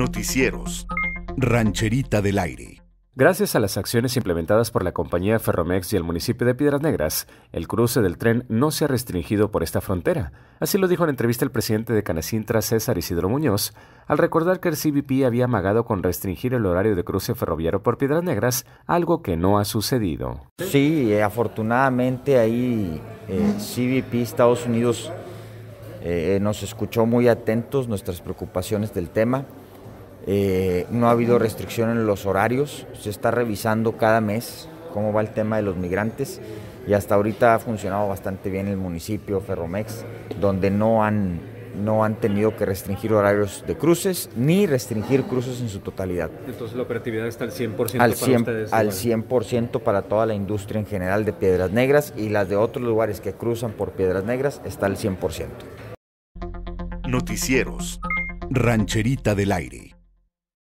Noticieros. Rancherita del Aire. Gracias a las acciones implementadas por la compañía Ferromex y el municipio de Piedras Negras, el cruce del tren no se ha restringido por esta frontera. Así lo dijo en entrevista el presidente de Canacintra, César Isidro Muñoz, al recordar que el CBP había amagado con restringir el horario de cruce ferroviario por Piedras Negras, algo que no ha sucedido. Sí, afortunadamente ahí eh, CBP Estados Unidos eh, eh, nos escuchó muy atentos nuestras preocupaciones del tema eh, no ha habido restricción en los horarios, se está revisando cada mes cómo va el tema de los migrantes y hasta ahorita ha funcionado bastante bien el municipio Ferromex, donde no han, no han tenido que restringir horarios de cruces ni restringir cruces en su totalidad. Entonces la operatividad está al 100% al para ustedes. Al 100% para toda la industria en general de Piedras Negras y las de otros lugares que cruzan por Piedras Negras está al 100%. Noticieros, Rancherita del Aire.